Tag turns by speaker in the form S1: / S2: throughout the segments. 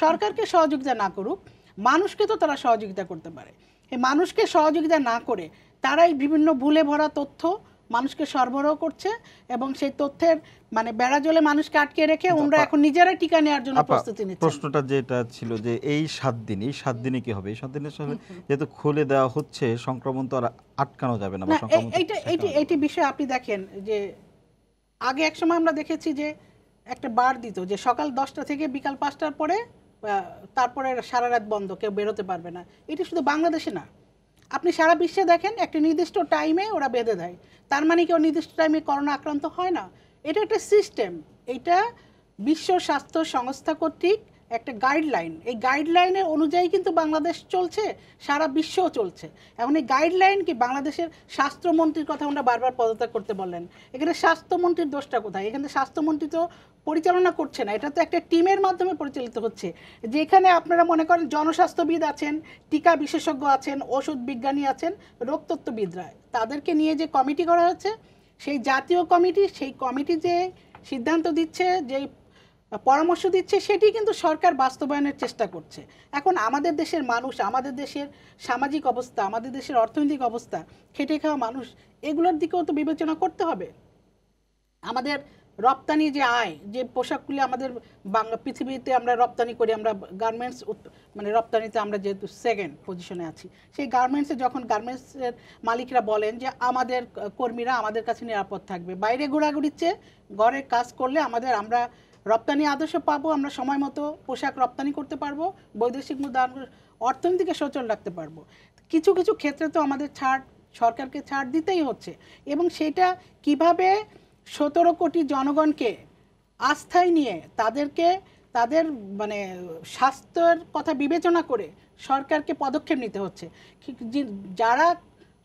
S1: সরকারকে সহযোগিতা না করুক মানুষকে তো তারা সহযোগিতা করতে পারে এই মানুষকে সহযোগিতা না করে তারাই বিভিন্ন ভুলে ভরা তথ্য মানুষকে সরবরাহ করছে এবং সেই তথ্যের মানে বেড়া জলে মানুষকে আটকে রেখে আমরা আচ্ছা, এখন নিজেরা টিকা নেওয়ার জন্য প্রস্তুতি নিচ্ছি প্রশ্নটা যেটা ছিল যে এই সাত দিন এই সাত দিনে কি হবে এই সাত দিনের সময় যেহেতু খুলে দেওয়া হচ্ছে সংক্রমণ তো আর আটকানো যাবে না এইটা এইটি এইটি বিষয় আপনি দেখেন যে আগে এক সময় আমরা দেখেছি যে একটা বার দিত যে সকাল দশটা থেকে বিকাল পাঁচটার পরে তারপরে সারা রাত বন্ধ কেউ বেরোতে পারবে না এটা শুধু বাংলাদেশে না আপনি সারা বিশ্বে দেখেন একটা নির্দিষ্ট টাইমে ওরা বেঁধে দেয় তার মানে কেউ নির্দিষ্ট টাইমে করোনা আক্রান্ত হয় না এটা একটা সিস্টেম এটা বিশ্ব স্বাস্থ্য সংস্থা কর্তৃক একটা গাইডলাইন এই গাইডলাইনের অনুযায়ী কিন্তু বাংলাদেশ চলছে সারা বিশ্বও চলছে এখন এই গাইডলাইন কি বাংলাদেশের স্বাস্থ্যমন্ত্রীর কথা আমরা বারবার পদত্যাগ করতে বললেন এখানে স্বাস্থ্যমন্ত্রীর দোষটা কোথায় এখানে স্বাস্থ্যমন্ত্রী তো পরিচালনা করছে না এটা তো একটা টিমের মাধ্যমে পরিচালিত হচ্ছে যেখানে আপনারা মনে করেন জনস্বাস্থ্যবিদ আছেন টিকা বিশেষজ্ঞ আছেন ওষুধ বিজ্ঞানী আছেন রোগতত্ত্ববিদরা তাদেরকে নিয়ে যে কমিটি করা হচ্ছে সেই জাতীয় কমিটি সেই কমিটি যে সিদ্ধান্ত দিচ্ছে যে পরামর্শ দিচ্ছে সেটি কিন্তু সরকার বাস্তবায়নের চেষ্টা করছে এখন আমাদের দেশের মানুষ আমাদের দেশের সামাজিক অবস্থা আমাদের দেশের অর্থনৈতিক অবস্থা খেটে খাওয়া মানুষ এগুলোর দিকেও তো বিবেচনা করতে হবে আমাদের রপ্তানি যে আয় যে পোশাকগুলি আমাদের বাংলা পৃথিবীতে আমরা রপ্তানি করি আমরা গার্মেন্টস মানে রপ্তানিতে আমরা যেহেতু সেকেন্ড পজিশনে আছি সেই গার্মেন্টসে যখন গার্মেন্টসের মালিকরা বলেন যে আমাদের কর্মীরা আমাদের কাছে নিরাপদ থাকবে বাইরে ঘোরাঘুরির চেয়ে ঘরে কাজ করলে আমাদের আমরা রপ্তানি আদর্শ পাবো আমরা সময় মতো পোশাক রপ্তানি করতে পারবো বৈদেশিক মুদ্রা অর্থনীতিকে সচল রাখতে পারবো কিছু কিছু ক্ষেত্রে তো আমাদের ছাড় সরকারকে ছাড় দিতেই হচ্ছে এবং সেটা কিভাবে সতেরো কোটি জনগণকে আস্থায় নিয়ে তাদেরকে তাদের মানে স্বাস্থ্যের কথা বিবেচনা করে সরকারকে পদক্ষেপ নিতে হচ্ছে যারা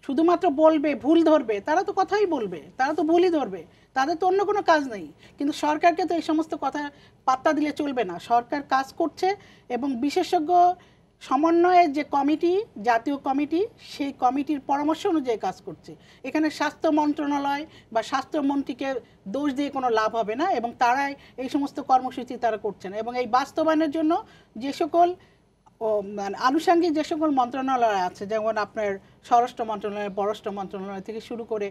S1: শুধুমাত্র বলবে ভুল ধরবে তারা তো কথাই বলবে তারা তো ভুলই ধরবে তাদের তো অন্য কোনো কাজ নেই কিন্তু সরকারকে তো এই সমস্ত কথা পাত্তা দিলে চলবে না সরকার কাজ করছে এবং বিশেষজ্ঞ সমন্বয়ের যে কমিটি জাতীয় কমিটি সেই কমিটির পরামর্শ অনুযায়ী কাজ করছে এখানে স্বাস্থ্য মন্ত্রণালয় বা স্বাস্থ্যমন্ত্রীকে দোষ দিয়ে কোনো লাভ হবে না এবং তারাই এই সমস্ত কর্মসূচি তারা করছেন এবং এই বাস্তবায়নের জন্য যে সকল ও মানে আনুষাঙ্গিক যে সকল মন্ত্রণালয় আছে যেমন আপনার স্বরাষ্ট্র মন্ত্রণালয় পররাষ্ট্র মন্ত্রণালয় থেকে শুরু করে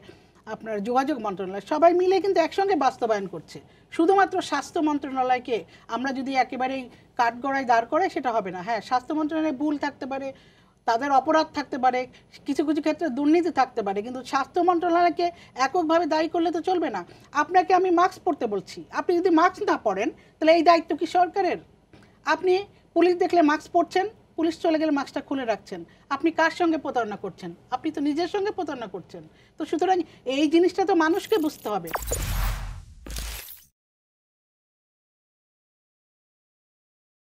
S1: আপনার যোগাযোগ মন্ত্রণালয় সবাই মিলে কিন্তু একসঙ্গে বাস্তবায়ন করছে শুধুমাত্র স্বাস্থ্য মন্ত্রণালয়কে আমরা যদি একেবারেই কাঠগড়ায় দাঁড় করাই সেটা হবে না হ্যাঁ স্বাস্থ্য মন্ত্রণালয়ে ভুল থাকতে পারে তাদের অপরাধ থাকতে পারে কিছু কিছু ক্ষেত্রে দুর্নীতি থাকতে পারে কিন্তু স্বাস্থ্য মন্ত্রণালয়কে এককভাবে দায়ী করলে তো চলবে না আপনাকে আমি মাস্ক পরতে বলছি আপনি যদি মাস্ক না পরেন তাহলে এই দায়িত্ব কি সরকারের আপনি পুলিশ দেখলে মাস্ক পরছেন পুলিশ চলে গেলে মাস্কটা খুলে রাখছেন আপনি কার সঙ্গে প্রতারণা করছেন আপনি তো নিজের সঙ্গে প্রতারণা করছেন তো সুতরাং এই জিনিসটা তো মানুষকে বুঝতে হবে